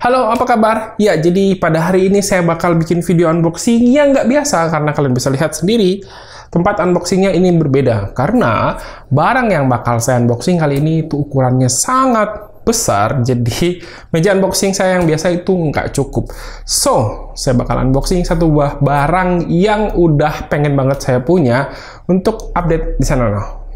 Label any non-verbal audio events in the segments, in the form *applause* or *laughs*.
Halo, apa kabar? Ya, jadi pada hari ini saya bakal bikin video unboxing yang nggak biasa karena kalian bisa lihat sendiri tempat unboxingnya ini berbeda karena barang yang bakal saya unboxing kali ini itu ukurannya sangat besar jadi meja unboxing saya yang biasa itu nggak cukup so saya bakal unboxing satu buah barang yang udah pengen banget saya punya untuk update di sana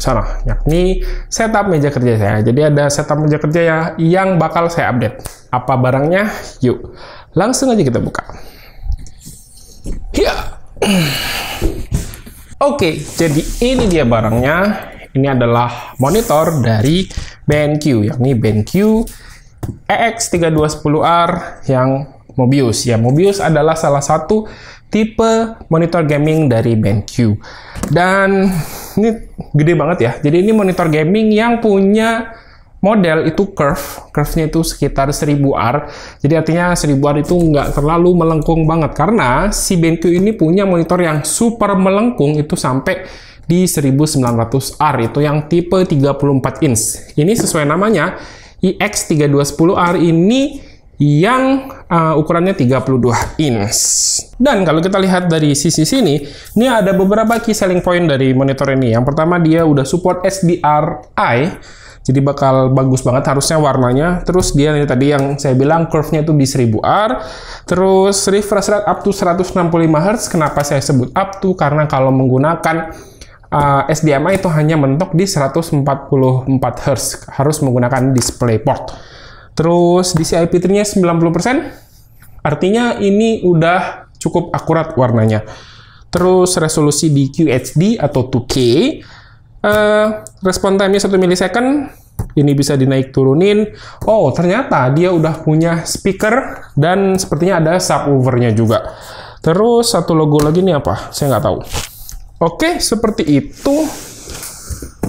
sana, yakni setup meja kerja saya. Jadi ada setup meja kerja ya yang bakal saya update. Apa barangnya? Yuk, langsung aja kita buka. Ya. *clears throat* Oke, okay, jadi ini dia barangnya. Ini adalah monitor dari BenQ yakni BenQ EX3210R yang Mobius. Ya, Mobius adalah salah satu tipe monitor gaming dari BenQ. Dan ini gede banget ya. Jadi ini monitor gaming yang punya model itu curve, curve-nya itu sekitar 1000R. Jadi artinya 1000R itu nggak terlalu melengkung banget karena si BenQ ini punya monitor yang super melengkung itu sampai di 1900R itu yang tipe 34 inch. Ini sesuai namanya IX3210R ini yang uh, ukurannya 32 inch. Dan kalau kita lihat dari sisi sini, ini ada beberapa key selling point dari monitor ini. Yang pertama dia udah support SDRI, jadi bakal bagus banget harusnya warnanya. Terus dia ini tadi yang saya bilang curve-nya itu di 1000R. Terus refresh rate up to 165Hz. Kenapa saya sebut up to? Karena kalau menggunakan uh, SDMI itu hanya mentok di 144Hz. Harus menggunakan DisplayPort. Terus DCI-P3-nya 90%. Artinya ini udah cukup akurat warnanya. Terus resolusi di QHD atau 2K, uh, eh, respon time-nya 1 milisecond, ini bisa dinaik turunin. Oh, ternyata dia udah punya speaker dan sepertinya ada subwoofernya juga. Terus satu logo lagi ini apa? Saya nggak tahu. Oke, seperti itu.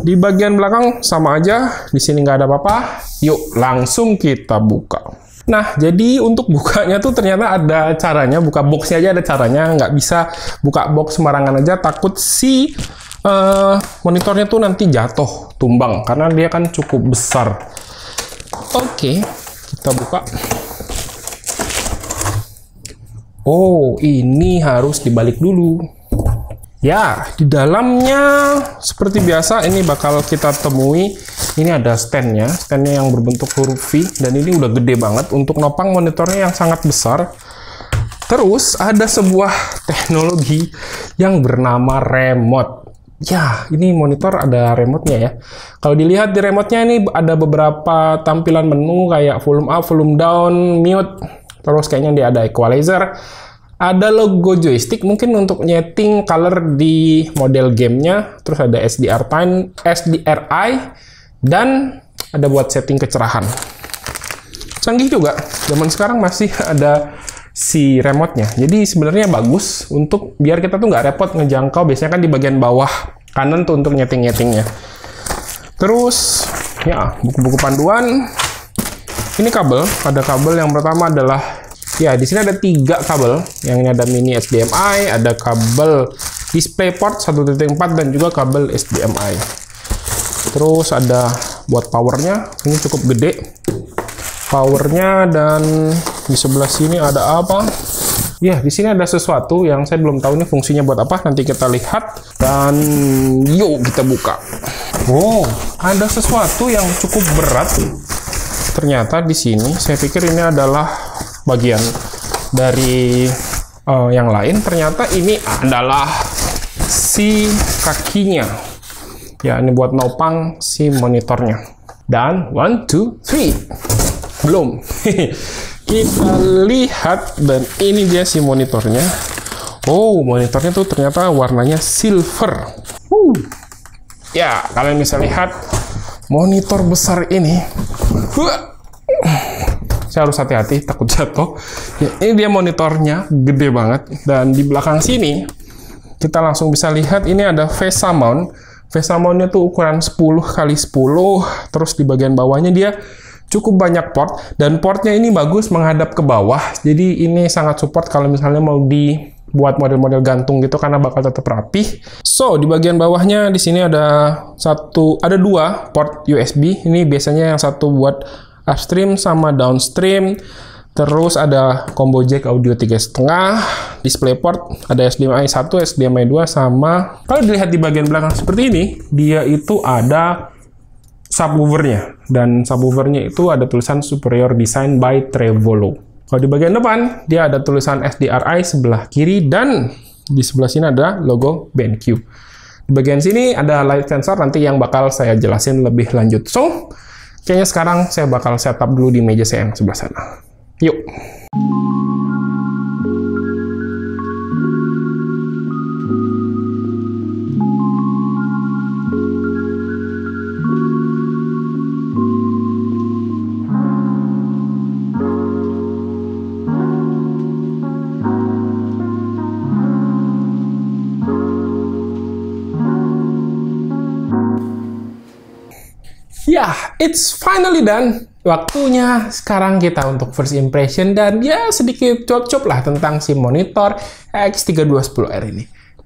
Di bagian belakang sama aja, di sini nggak ada apa-apa. Yuk, langsung kita buka. Nah, jadi untuk bukanya tuh ternyata ada caranya, buka boxnya aja ada caranya, nggak bisa buka box sembarangan aja, takut si uh, monitornya tuh nanti jatuh, tumbang, karena dia kan cukup besar. Oke, okay, kita buka. Oh, ini harus dibalik dulu. Ya, di dalamnya seperti biasa ini bakal kita temui ini ada standnya, standnya yang berbentuk huruf V dan ini udah gede banget untuk nopang monitornya yang sangat besar. Terus ada sebuah teknologi yang bernama remote. Ya, ini monitor ada remote-nya ya. Kalau dilihat di remote-nya ini ada beberapa tampilan menu kayak volume up, volume down, mute, terus kayaknya dia ada equalizer, ada logo joystick mungkin untuk nyeting color di model gamenya. Terus ada SDR time, SDRI, dan ada buat setting kecerahan. Canggih juga. Zaman sekarang masih *laughs* ada si remote-nya. Jadi sebenarnya bagus untuk biar kita tuh nggak repot ngejangkau. Biasanya kan di bagian bawah kanan tuh untuk nyeting-nyetingnya. Terus ya buku-buku panduan. Ini kabel. Ada kabel yang pertama adalah Ya, di sini ada tiga kabel. Yang ini ada mini HDMI, ada kabel Display DisplayPort 1.4 dan juga kabel HDMI. Terus ada buat powernya, ini cukup gede. Powernya dan di sebelah sini ada apa? Ya, di sini ada sesuatu yang saya belum tahu ini fungsinya buat apa. Nanti kita lihat dan yuk kita buka. Wow, oh, ada sesuatu yang cukup berat. Ternyata di sini saya pikir ini adalah bagian dari uh, yang lain ternyata ini adalah si kakinya ya ini buat nopang si monitornya dan one two three belum *laughs* kita lihat dan ini dia si monitornya oh monitornya tuh ternyata warnanya silver Woo. ya kalian bisa lihat monitor besar ini saya harus hati-hati takut jatuh ya, ini dia monitornya gede banget dan di belakang sini kita langsung bisa lihat ini ada VESA mount VESA mountnya tuh ukuran 10 kali 10 terus di bagian bawahnya dia cukup banyak port dan portnya ini bagus menghadap ke bawah jadi ini sangat support kalau misalnya mau dibuat model-model gantung gitu karena bakal tetap rapih so di bagian bawahnya di sini ada satu ada dua port USB ini biasanya yang satu buat upstream sama downstream terus ada combo jack audio tiga setengah, Display Port, ada HDMI 1 HDMI 2 sama kalau dilihat di bagian belakang seperti ini dia itu ada subwoofernya dan subwoofernya itu ada tulisan Superior Design by Trevolo kalau di bagian depan dia ada tulisan SDRI sebelah kiri dan di sebelah sini ada logo BenQ. Di bagian sini ada light sensor nanti yang bakal saya jelasin lebih lanjut. So, Kayaknya sekarang saya bakal setup dulu di meja saya yang sebelah sana. Yuk. It's finally done. Waktunya sekarang kita untuk first impression dan ya sedikit cuap-cuap lah tentang si monitor X3210R ini.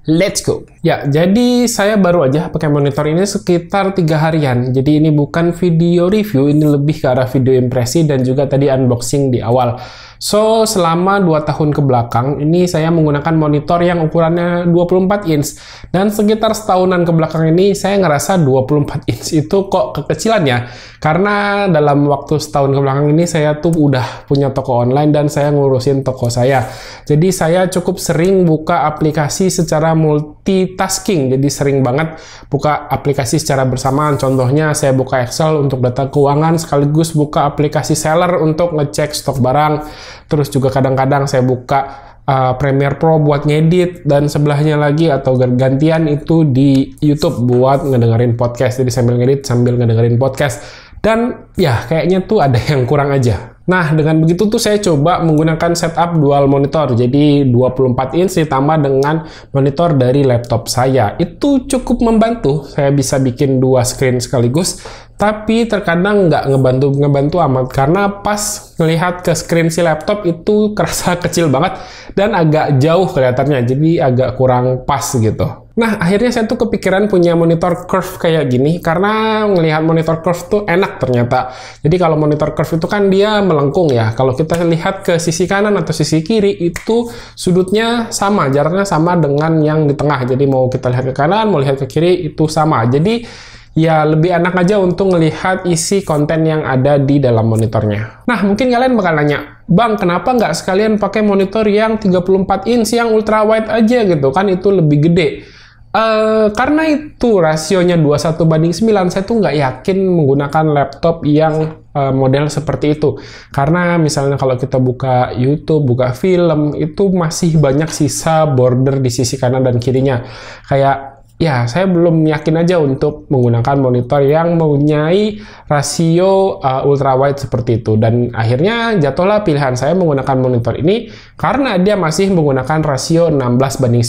Let's go. Ya, jadi saya baru aja pakai monitor ini sekitar tiga harian. Jadi ini bukan video review, ini lebih ke arah video impresi dan juga tadi unboxing di awal. So, selama 2 tahun ke belakang, ini saya menggunakan monitor yang ukurannya 24 inch. Dan sekitar setahunan ke belakang ini, saya ngerasa 24 *laughs* inch itu kok kekecilan ya. Karena dalam waktu setahun ke belakang ini, saya tuh udah punya toko online dan saya ngurusin toko saya. Jadi, saya cukup sering buka aplikasi secara multitasking. Jadi, sering banget buka aplikasi secara bersamaan. Contohnya, saya buka Excel untuk data keuangan, sekaligus buka aplikasi seller untuk ngecek stok barang Terus juga kadang-kadang saya buka uh, Premiere Pro buat ngedit dan sebelahnya lagi atau gantian itu di YouTube buat ngedengerin podcast. Jadi sambil ngedit sambil ngedengerin podcast dan ya kayaknya tuh ada yang kurang aja. Nah, dengan begitu tuh saya coba menggunakan setup dual monitor. Jadi 24 inch ditambah dengan monitor dari laptop saya. Itu cukup membantu. Saya bisa bikin dua screen sekaligus tapi terkadang nggak ngebantu ngebantu amat karena pas ngelihat ke screen si laptop itu *laughs* kerasa kecil banget dan agak jauh kelihatannya jadi agak kurang pas gitu. Nah akhirnya saya tuh kepikiran punya monitor curve kayak gini karena melihat monitor curve tuh enak ternyata. Jadi kalau monitor curve itu kan dia melengkung ya. Kalau kita lihat ke sisi kanan atau sisi kiri itu sudutnya sama jaraknya sama dengan yang di tengah. Jadi mau kita lihat ke kanan mau lihat ke kiri itu sama. Jadi ya lebih enak aja untuk melihat isi konten yang ada di dalam monitornya. Nah, mungkin kalian bakal nanya, Bang, kenapa nggak sekalian pakai monitor yang 34 inch yang ultra wide aja gitu kan itu lebih gede. Uh, karena itu rasionya 21 banding 9, saya tuh nggak yakin menggunakan laptop yang uh, model seperti itu. Karena misalnya kalau kita buka YouTube, buka film, itu masih banyak sisa border di sisi kanan dan kirinya. Kayak ya saya belum yakin aja untuk menggunakan monitor yang mempunyai rasio uh, eh, ultrawide seperti itu dan akhirnya jatuhlah pilihan saya menggunakan monitor ini karena dia masih menggunakan rasio 16 banding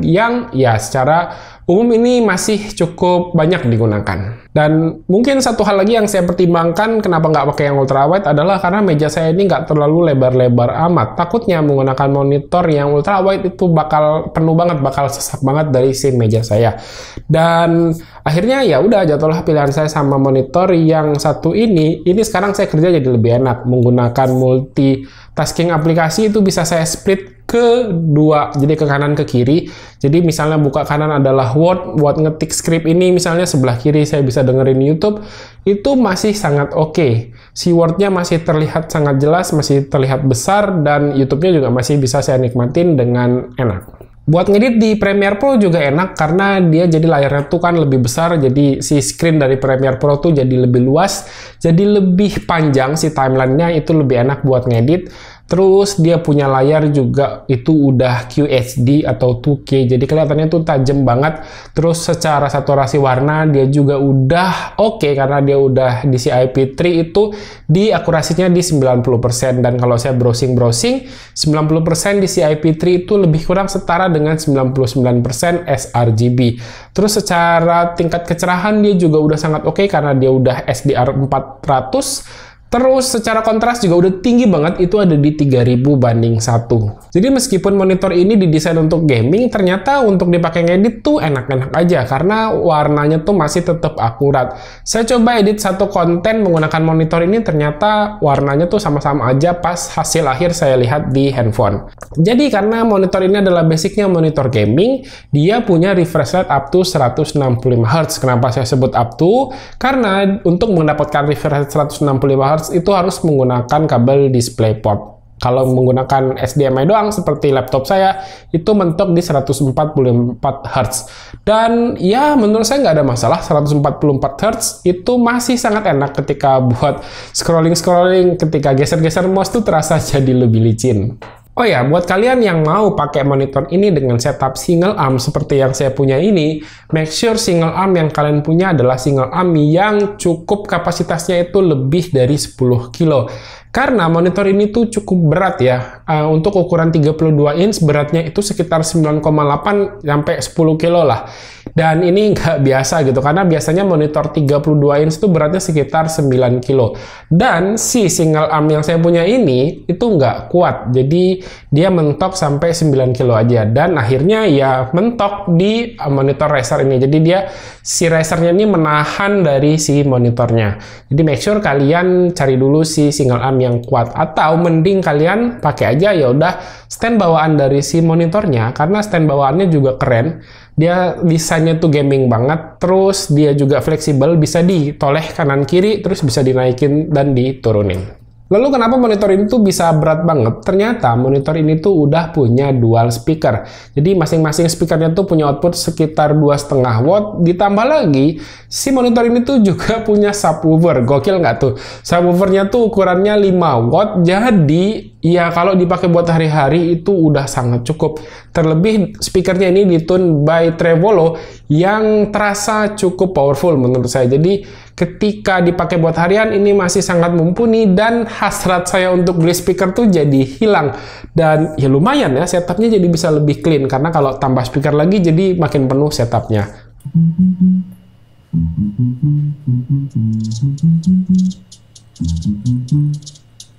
9 yang ya secara umum ini masih cukup banyak digunakan. Dan mungkin satu hal lagi yang saya pertimbangkan kenapa nggak pakai yang ultrawide adalah karena meja saya ini nggak terlalu lebar-lebar amat. Takutnya menggunakan monitor yang ultrawide itu bakal penuh banget, bakal sesak banget dari si meja saya. Dan akhirnya ya udah jatuhlah pilihan saya sama monitor yang satu ini. Ini sekarang saya kerja jadi lebih enak menggunakan multi-tasking aplikasi itu bisa saya split ke dua, jadi ke kanan ke kiri. Jadi misalnya buka kanan adalah Word, buat ngetik script ini misalnya sebelah kiri saya bisa dengerin YouTube, itu masih sangat oke. Okay. Si Wordnya masih terlihat sangat jelas, masih terlihat besar, dan YouTube-nya juga masih bisa saya nikmatin dengan enak. Buat ngedit di Premiere Pro juga enak karena dia jadi layarnya tuh kan lebih besar, jadi si screen dari Premiere Pro tuh jadi lebih luas, jadi lebih panjang si timelinenya itu lebih enak buat ngedit Terus dia punya layar juga itu udah QHD atau 2K. Jadi kelihatannya tuh tajam banget. Terus secara saturasi warna dia juga udah oke okay, karena dia udah di CIP3 itu di akurasinya di 90% dan kalau saya browsing-browsing 90% di CIP3 itu lebih kurang setara dengan 99% sRGB. Terus secara tingkat kecerahan dia juga udah sangat oke okay karena dia udah SDR 400 Terus secara kontras juga udah tinggi banget itu ada di 3000 banding 1. Jadi meskipun monitor ini didesain untuk gaming, ternyata untuk dipakai ngedit tuh enak-enak aja karena warnanya tuh masih tetap akurat. Saya coba edit satu konten menggunakan monitor ini ternyata warnanya tuh sama-sama aja pas hasil akhir saya lihat di handphone. Jadi karena monitor ini adalah basicnya monitor gaming, dia punya refresh rate up to 165 Hz. Kenapa saya sebut up to? Karena untuk mendapatkan refresh rate 165 Hz itu harus menggunakan kabel DisplayPort. Kalau menggunakan HDMI doang seperti laptop saya itu mentok di 144 Hz. Dan ya menurut saya nggak ada masalah 144 Hz itu masih sangat enak ketika buat scrolling-scrolling ketika geser-geser mouse itu terasa *laughs* jadi lebih licin. Oh ya, buat kalian yang mau pakai monitor ini dengan setup single arm seperti yang saya punya ini, make sure single arm yang kalian punya adalah single arm yang cukup kapasitasnya itu lebih dari 10 kilo. Karena monitor ini tuh cukup berat ya. Uh, untuk ukuran 32 inch beratnya itu sekitar 9,8 sampai 10 kilo lah. Dan ini *laughs* nggak biasa gitu, karena biasanya monitor 32 inch itu beratnya sekitar 9 kilo. Dan si single arm yang saya punya ini, itu nggak kuat. Jadi dia mentok sampai 9 kilo aja. Dan akhirnya ya mentok di eh, monitor racer ini. Jadi dia, si racernya ini menahan dari si monitornya. Jadi make sure kalian cari dulu si single arm yang kuat atau mending kalian pakai aja ya udah stand bawaan dari si monitornya karena stand bawaannya juga keren dia desainnya tuh gaming banget terus dia juga fleksibel bisa ditoleh kanan kiri terus bisa dinaikin dan diturunin Lalu kenapa monitor ini tuh bisa berat banget? Ternyata monitor ini tuh udah punya dual speaker. Jadi masing-masing speakernya tuh punya output sekitar 2,5 watt. Ditambah lagi, si monitor ini tuh *laughs* juga punya subwoofer. Gokil nggak tuh? Subwoofernya tuh ukurannya 5 watt. Jadi Iya, kalau dipakai buat hari-hari itu udah sangat cukup. Terlebih speakernya ini ditune by Trevolo yang terasa cukup powerful menurut saya. Jadi ketika dipakai buat harian ini masih sangat mumpuni dan hasrat saya untuk beli speaker tuh jadi hilang. Dan ya lumayan ya, setupnya jadi bisa lebih clean karena kalau tambah speaker lagi jadi makin penuh setupnya. Thank you.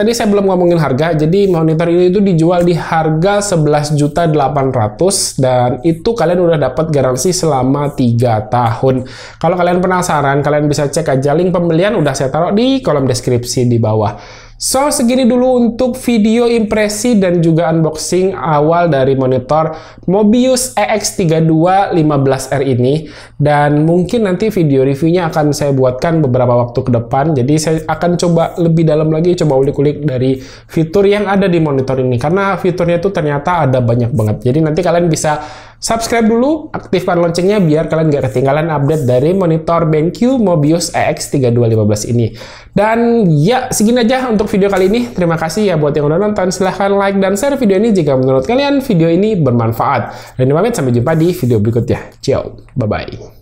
tadi saya belum ngomongin harga. Jadi monitor ini itu dijual di harga 11.800 dan itu kalian udah dapat garansi selama 3 tahun. Kalau kalian penasaran, kalian bisa cek aja link pembelian udah saya taruh di kolom deskripsi di bawah. So, segini dulu untuk video impresi dan juga unboxing awal dari monitor Mobius ex 3215 r ini. Dan mungkin nanti video reviewnya akan saya buatkan beberapa waktu ke depan. Jadi, saya akan coba lebih dalam lagi, coba ulik-ulik dari fitur yang ada di monitor ini. Karena fiturnya itu ternyata ada banyak banget. Jadi, nanti kalian bisa Subscribe dulu, aktifkan loncengnya biar kalian nggak ketinggalan update dari monitor BenQ Mobius EX3215 ini. Dan ya, segini aja untuk video kali ini. Terima kasih ya buat yang udah nonton. Silahkan like dan share video ini jika menurut kalian video ini bermanfaat. Dan pamit, sampai jumpa di video berikutnya. Ciao, bye-bye.